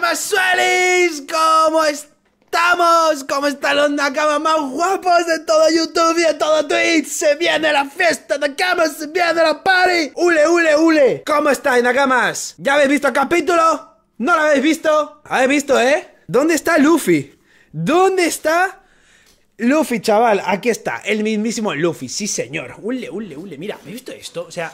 pasa, suelis! ¿Cómo estamos? ¿Cómo están los Nakamas más guapos de todo YouTube y de todo Twitch? ¡Se viene la fiesta, Nakamas! ¡Se viene la party! ¡Ule, ule, ule! ¿Cómo estáis, Nakamas? ¿Ya habéis visto el capítulo? ¿No lo habéis visto? ¿Habéis visto, eh? ¿Dónde está Luffy? ¿Dónde está Luffy, chaval? Aquí está, el mismísimo Luffy, sí señor. Ule, ule, ule, mira, ¿habéis visto esto? O sea,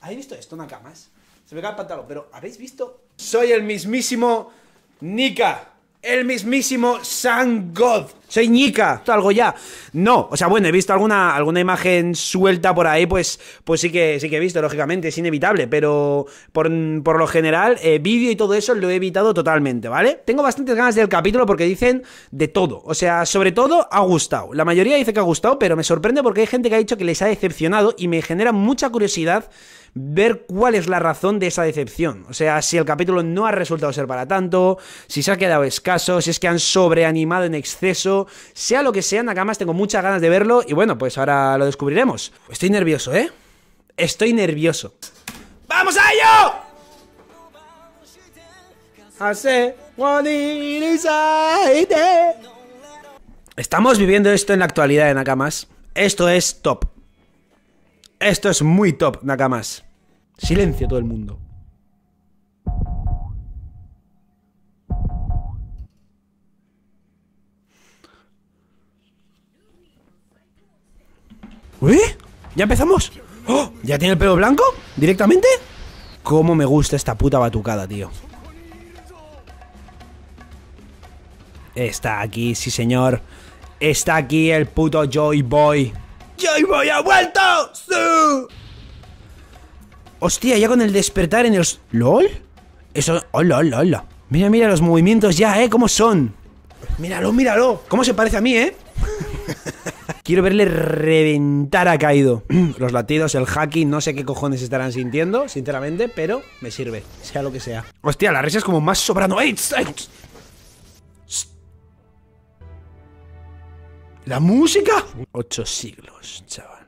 ¿habéis visto esto, Nakamas? Se me cae el pantalón, pero ¿habéis visto? Soy el mismísimo Nika. El mismísimo San God. Soy Nika. Algo ya. No. O sea, bueno, he visto alguna, alguna imagen suelta por ahí, pues, pues sí, que, sí que he visto, lógicamente, es inevitable. Pero por, lo general, eh, vídeo y todo eso lo he evitado totalmente, ¿vale? Tengo bastantes ganas del capítulo porque dicen de todo. O sea, sobre todo ha gustado. La mayoría dice que ha gustado, pero me sorprende porque hay gente que ha dicho que les ha decepcionado y me genera mucha curiosidad ver cuál es la razón de esa decepción. O sea, si el capítulo no ha resultado ser para tanto, si se ha quedado escaso, si es que han sobreanimado en exceso, sea lo que sea, Nakamas, tengo muchas ganas de verlo y bueno, pues ahora lo descubriremos. Estoy nervioso, ¿eh? Estoy nervioso. ¡Vamos a ello! Estamos viviendo esto en la actualidad de Nakamas. Esto es top. Esto es muy top, Nakamas. Silencio todo el mundo. ¿Uy? ¿Ya empezamos? ¡Oh! ¿Ya tiene el pelo blanco? ¿Directamente? ¿Cómo me gusta esta puta batucada, tío? Está aquí, sí señor. Está aquí el puto Joy Boy. ¡Yo voy a vuelto! ¡Sí! Hostia, ya con el despertar en los... ¿LOL? Eso... ¡Hola, oh, hola, hola! Mira, mira los movimientos ya, ¿eh? ¿Cómo son? Míralo, míralo. ¿Cómo se parece a mí, eh? Quiero verle reventar a Kaido. Los latidos, el hacking, no sé qué cojones estarán sintiendo, sinceramente, pero me sirve, sea lo que sea. Hostia, la risa es como más sobrano. ¡Ey! ¿La música? Ocho siglos, chaval.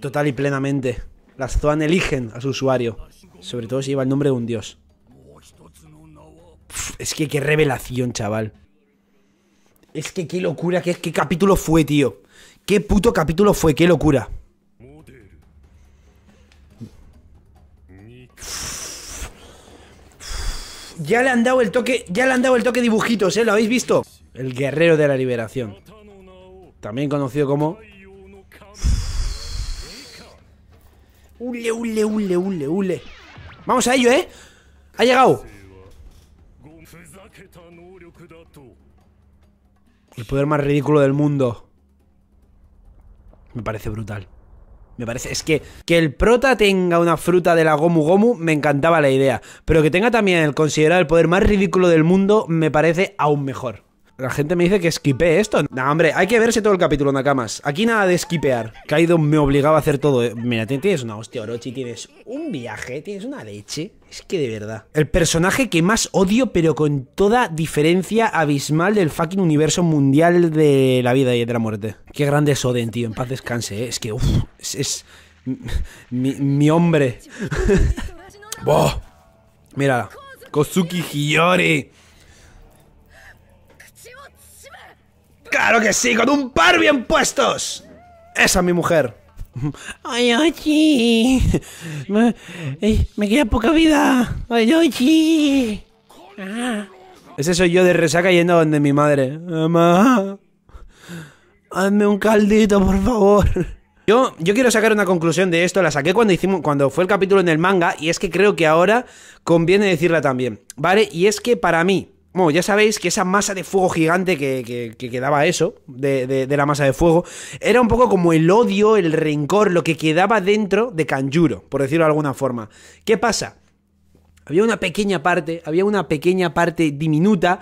Total y plenamente. Las Zoan eligen a su usuario. Sobre todo si lleva el nombre de un dios. es que qué revelación, chaval. Es que qué locura, qué capítulo fue, tío. Qué puto capítulo fue, qué locura. Ya le han dado el toque, ya le han dado el toque dibujitos, ¿eh? ¿Lo habéis visto? El guerrero de la liberación. También conocido como... Ule, ule, ule, ule, ule. Vamos a ello, ¿eh? Ha llegado. El poder más ridículo del mundo. Me parece brutal. Me parece, es que, que el prota tenga una fruta de la Gomu Gomu, me encantaba la idea. Pero que tenga también el considerado el poder más ridículo del mundo, me parece aún mejor. La gente me dice que esquipe esto. No, hombre, hay que verse todo el capítulo, Nakamas. Aquí nada de esquipear. Kaido me obligaba a hacer todo. Eh. Mira, tienes una hostia, Orochi, tienes un viaje, tienes una leche. Es que de verdad. El personaje que más odio, pero con toda diferencia abismal del fucking universo mundial de la vida y de la muerte. Qué grande es Oden, tío. En paz descanse, eh. Es que, uff, es, Mi, hombre. Boh. Mira. Kozuki Hiyori. ¡Claro que sí! ¡Con un par bien puestos! Esa es mi mujer. ¡Ay, Me, queda poca vida. ¡Ay, Ochi! Ah. Ese soy yo de resaca yendo donde mi madre. Hazme un caldito, por favor. Yo, yo quiero sacar una conclusión de esto, la saqué cuando hicimos, cuando fue el capítulo en el manga, y es que creo que ahora conviene decirla también, ¿vale? Y es que para mí, bueno, ya sabéis que esa masa de fuego gigante que, quedaba eso, de, la masa de fuego, era un poco como el odio, el rencor, lo que quedaba dentro de Kanjuro, por decirlo de alguna forma. ¿Qué pasa? Había una pequeña parte, había una pequeña parte diminuta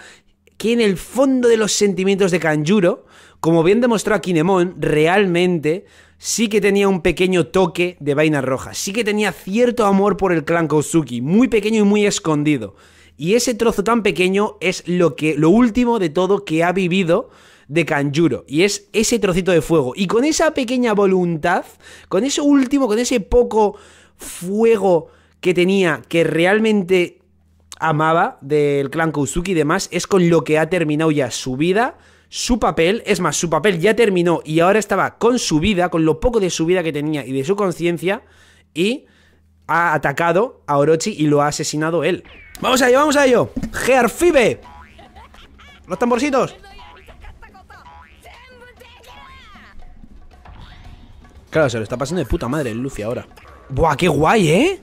que en el fondo de los sentimientos de Kanjuro, como bien demostró Kinemon, realmente sí que tenía un pequeño toque de vaina roja, sí que tenía cierto amor por el clan Kousuki, muy pequeño y muy escondido. Y ese trozo tan pequeño es lo, que, lo último de todo que ha vivido de Kanjuro. Y es ese trocito de fuego. Y con esa pequeña voluntad, con ese último, con ese poco fuego que tenía, que realmente amaba del clan Kousuki y demás, es con lo que ha terminado ya su vida. Su papel, es más, su papel ya terminó y ahora estaba con su vida, con lo poco de su vida que tenía y de su conciencia, y ha atacado a Orochi y lo ha asesinado él. Vamos a ello, vamos a ello. Gearfibe. Los tamborcitos. Claro, se lo está pasando de puta madre el Luffy ahora. Buah, qué guay, ¿eh?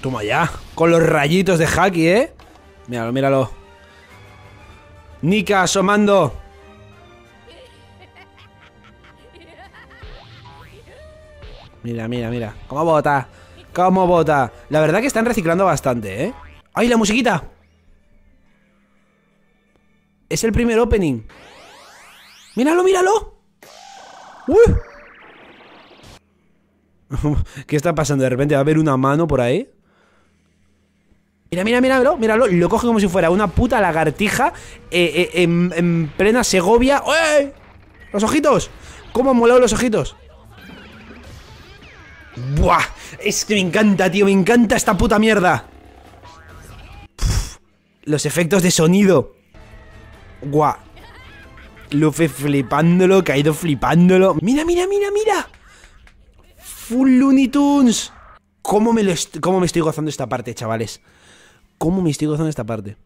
Toma ya. Con los rayitos de Haki, ¿eh? Míralo, míralo. Nika asomando. Mira, mira, mira. ¿Cómo bota? ¿Cómo bota? La verdad que están reciclando bastante, ¿eh? ¡Ay, la musiquita! Es el primer opening. ¡Míralo, míralo! ¡Uy! ¿Qué está pasando? De repente va a haber una mano por ahí. Mira, mira, míralo, míralo. Lo coge como si fuera una puta lagartija eh, eh, en, plena Segovia. ¡Eh! ¡Los ojitos! ¿Cómo han molado los ojitos? ¡Buah! Es que me encanta, tío, me encanta esta puta mierda. los efectos de sonido. ¡Guau! Luffy flipándolo, caído flipándolo. ¡Mira, mira, mira, mira! ¡Full Looney Tunes! ¿Cómo me, cómo me estoy gozando esta parte, chavales? ¿Cómo me estoy gozando esta parte?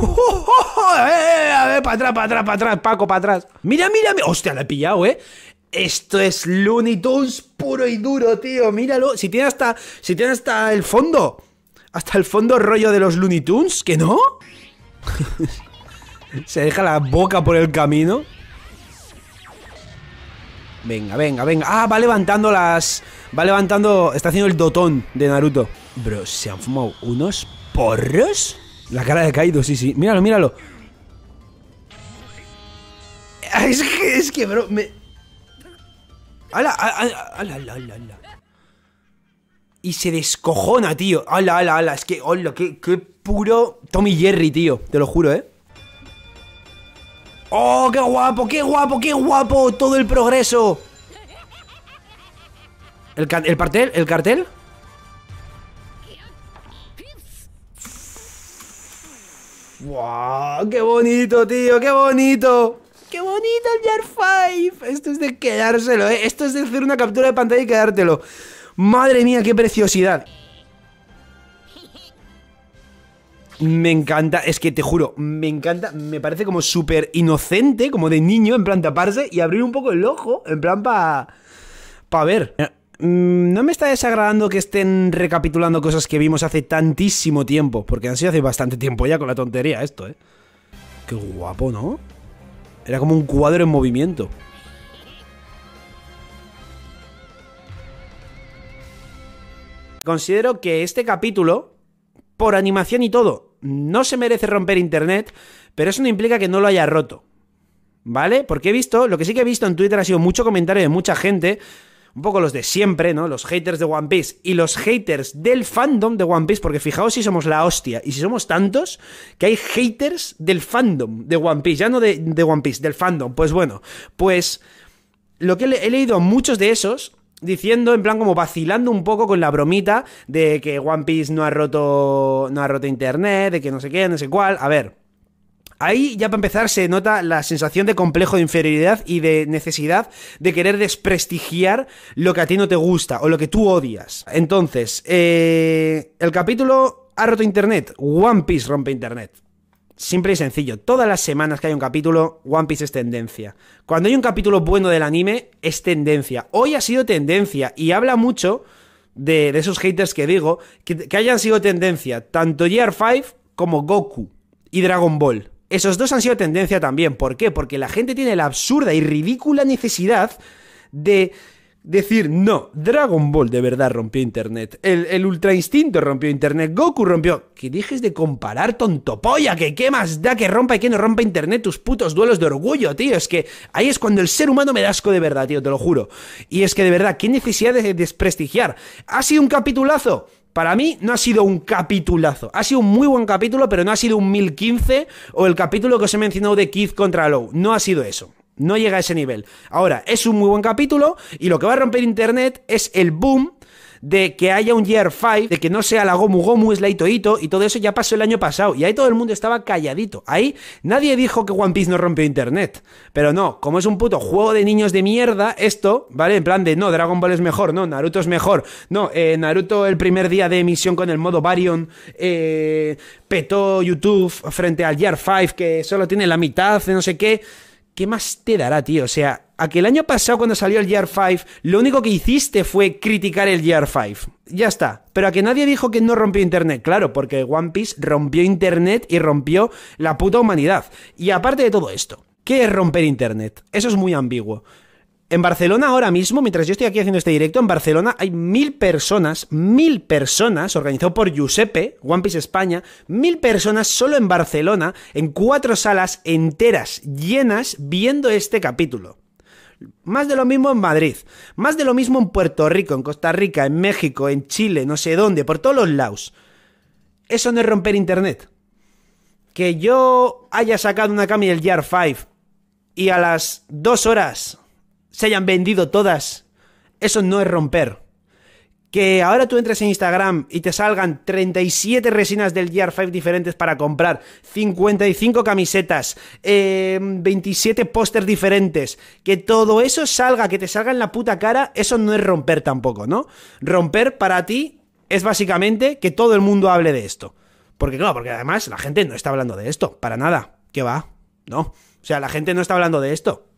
Eh, eh, a ver, para atrás, para atrás, para atrás, Paco, para atrás. Mira, mira, mira. Hostia, la he pillado, eh. Esto es Looney Tunes puro y duro, tío. Míralo. Si tiene hasta, si tiene hasta el fondo. Hasta el fondo rollo de los Looney Tunes, que no. Se deja la boca por el camino. Venga, venga, venga. Ah, va levantando las. Va levantando. Está haciendo el dotón de Naruto. Bro, ¿se han fumado unos porros? La cara de caído, sí, sí. Míralo, míralo. Ah, es que, es que, bro, me... hala, hala, ala, ala, Y se descojona, tío. Ala, ala, ala. Es que, hola, qué, qué puro Tommy Jerry, tío. Te lo juro, ¿eh? ¡Oh, qué guapo, qué guapo, qué guapo! Todo el progreso. ¿El, el, ¿El cartel? ¡Wow! ¡Qué bonito, tío! ¡Qué bonito! ¡Qué bonito el Jar 5! Esto es de quedárselo, ¿eh? Esto es de hacer una captura de pantalla y quedártelo. ¡Madre mía, qué preciosidad! Me encanta, es que te juro, me encanta, me parece como súper inocente, como de niño, en plan taparse y abrir un poco el ojo, en plan para... para ver. Mm, no me está desagradando que estén recapitulando cosas que vimos hace tantísimo tiempo, porque han sido hace bastante tiempo ya con la tontería esto, ¿eh? Qué guapo, ¿no? Era como un cuadro en movimiento. Considero que este capítulo, por animación y todo, no se merece romper internet, pero eso no implica que no lo haya roto. ¿Vale? Porque he visto, lo que sí que he visto en Twitter ha sido mucho comentario de mucha gente un poco los de siempre, ¿no? Los haters de One Piece y los haters del fandom de One Piece, porque fijaos si somos la hostia y si somos tantos que hay haters del fandom de One Piece, ya no de, One Piece, del fandom. Pues bueno, pues lo que he leído muchos de esos diciendo, en plan, como vacilando un poco con la bromita de que One Piece no ha roto, no ha roto internet, de que no sé qué, no sé cuál. A ver, Ahí ya para empezar se nota la sensación de complejo de inferioridad y de necesidad de querer desprestigiar lo que a ti no te gusta o lo que tú odias. Entonces, eh, el capítulo ha roto Internet. One Piece rompe Internet. Simple y sencillo. Todas las semanas que hay un capítulo, One Piece es tendencia. Cuando hay un capítulo bueno del anime, es tendencia. Hoy ha sido tendencia y habla mucho de, esos haters que digo, que, hayan sido tendencia tanto Gear 5 como Goku y Dragon Ball. Esos dos han sido tendencia también. ¿Por qué? Porque la gente tiene la absurda y ridícula necesidad de decir, no, Dragon Ball de verdad rompió Internet, el, Ultra Instinto rompió Internet, Goku rompió... Que dejes de comparar, tonto polla. que qué más da que rompa y que no rompa Internet tus putos duelos de orgullo, tío. Es que ahí es cuando el ser humano me da asco de verdad, tío, te lo juro. Y es que de verdad, qué necesidad de desprestigiar. Ha sido un capitulazo. Para mí no ha sido un capitulazo. Ha sido un muy buen capítulo, pero no ha sido un 1015 o el capítulo que os he mencionado de Keith contra Lowe. No ha sido eso. No llega a ese nivel. Ahora, es un muy buen capítulo y lo que va a romper Internet es el boom de que haya un Year 5, de que no sea la Gomu Gomu, es la y todo eso ya pasó el año pasado. Y ahí todo el mundo estaba calladito. Ahí nadie dijo que One Piece no rompió internet. Pero no, como es un puto juego de niños de mierda, esto, ¿vale? En plan de no, Dragon Ball es mejor, no, Naruto es mejor, no, eh, Naruto el primer día de emisión con el modo Baryon eh, petó YouTube frente al Year 5, que solo tiene la mitad, de no sé qué. ¿qué más te dará, tío? O sea, a que el año pasado cuando salió el Gear 5, lo único que hiciste fue criticar el Gear 5. Ya está. Pero a que nadie dijo que no rompió Internet. Claro, porque One Piece rompió Internet y rompió la puta humanidad. Y aparte de todo esto, ¿qué es romper Internet? Eso es muy ambiguo. En Barcelona ahora mismo, mientras yo estoy aquí haciendo este directo, en Barcelona hay mil personas, mil personas, organizado por Giuseppe, One Piece España, mil personas solo en Barcelona, en cuatro salas enteras, llenas, viendo este capítulo. Más de lo mismo en Madrid, más de lo mismo en Puerto Rico, en Costa Rica, en México, en Chile, no sé dónde, por todos los lados. Eso no es romper internet. Que yo haya sacado una cami del Gear 5 y a las dos horas se hayan vendido todas, eso no es romper. Que ahora tú entres en Instagram y te salgan 37 resinas del GR5 diferentes para comprar, 55 camisetas, 27 em, pósters diferentes, que todo eso salga, que te salga en la puta cara, eso no es romper tampoco, ¿no? Romper para ti es básicamente que todo el mundo hable de esto. Porque claro, porque además la gente no está hablando de esto, para nada. ¿Qué va? No. O sea, la gente no está hablando de esto.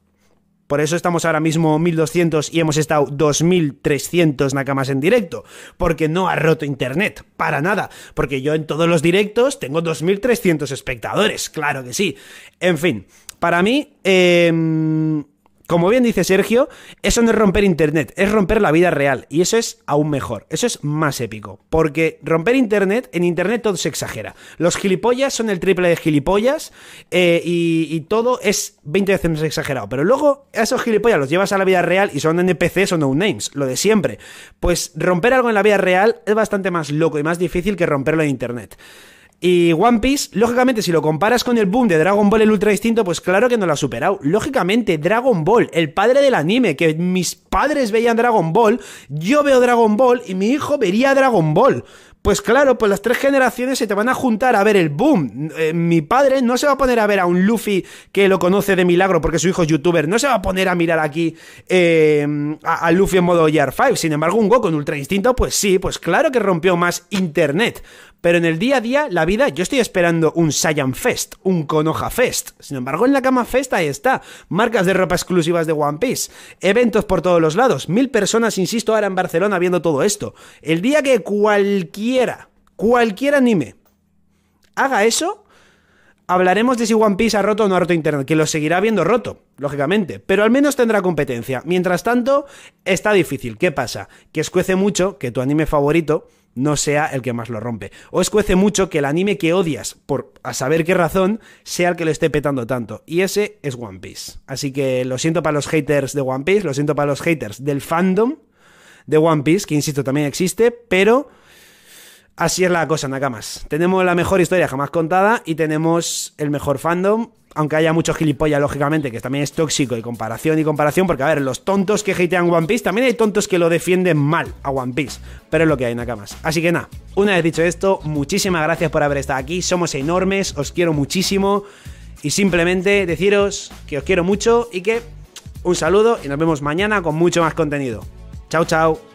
Por eso estamos ahora mismo 1200 y hemos estado 2300 Nakamas en directo, porque no ha roto internet, para nada, porque yo en todos los directos tengo 2300 espectadores, claro que sí. En fin, para mí... Em, como bien dice Sergio, eso no es romper Internet, es romper la vida real. Y eso es aún mejor, eso es más épico. Porque romper Internet, en Internet todo se exagera. Los gilipollas son el triple de gilipollas eh, y, todo es 20 veces más exagerado. Pero luego a esos gilipollas los llevas a la vida real y son NPCs o no names, lo de siempre. Pues romper algo en la vida real es bastante más loco y más difícil que romperlo en Internet. Y One Piece, lógicamente, si lo comparas con el boom de Dragon Ball el Ultra Instinto, pues claro que no lo ha superado. Lógicamente, Dragon Ball, el padre del anime, que mis padres veían Dragon Ball, yo veo Dragon Ball y mi hijo vería Dragon Ball. Pues claro, pues las tres generaciones se te van a juntar a ver el boom. Eh, mi padre no se va a poner a ver a un Luffy que lo conoce de milagro porque su hijo es youtuber. No se va a poner a mirar aquí eh, a, Luffy en modo Year 5. Sin embargo, un Goku con Ultra Instinto, pues sí, pues claro que rompió más internet. Pero en el día a día, la vida, yo estoy esperando un Saiyan Fest, un Konoha Fest. Sin embargo, en la cama Fest ahí está. Marcas de ropa exclusivas de One Piece. Eventos por todos los lados. Mil personas, insisto, ahora en Barcelona viendo todo esto. El día que cualquiera, cualquier anime, haga eso, hablaremos de si One Piece ha roto o no ha roto Internet, que lo seguirá viendo roto, lógicamente, pero al menos tendrá competencia. Mientras tanto, está difícil. ¿Qué pasa? Que escuece mucho que tu anime favorito no sea el que más lo rompe. O escuece mucho que el anime que odias, por a saber qué razón, sea el que lo esté petando tanto. Y ese es One Piece. Así que lo siento para los haters de One Piece, lo siento para los haters del fandom de One Piece, que insisto también existe, pero así es la cosa, Nakamas. Tenemos la mejor historia jamás contada y tenemos el mejor fandom aunque haya muchos gilipollas, lógicamente, que también es tóxico y comparación y comparación, porque a ver, los tontos que hatean One Piece, también hay tontos que lo defienden mal a One Piece, pero es lo que hay, Nakamas. Así que nada, una vez dicho esto, muchísimas gracias por haber estado aquí, somos enormes, os quiero muchísimo, y simplemente deciros que os quiero mucho y que un saludo y nos vemos mañana con mucho más contenido. Chao, chao.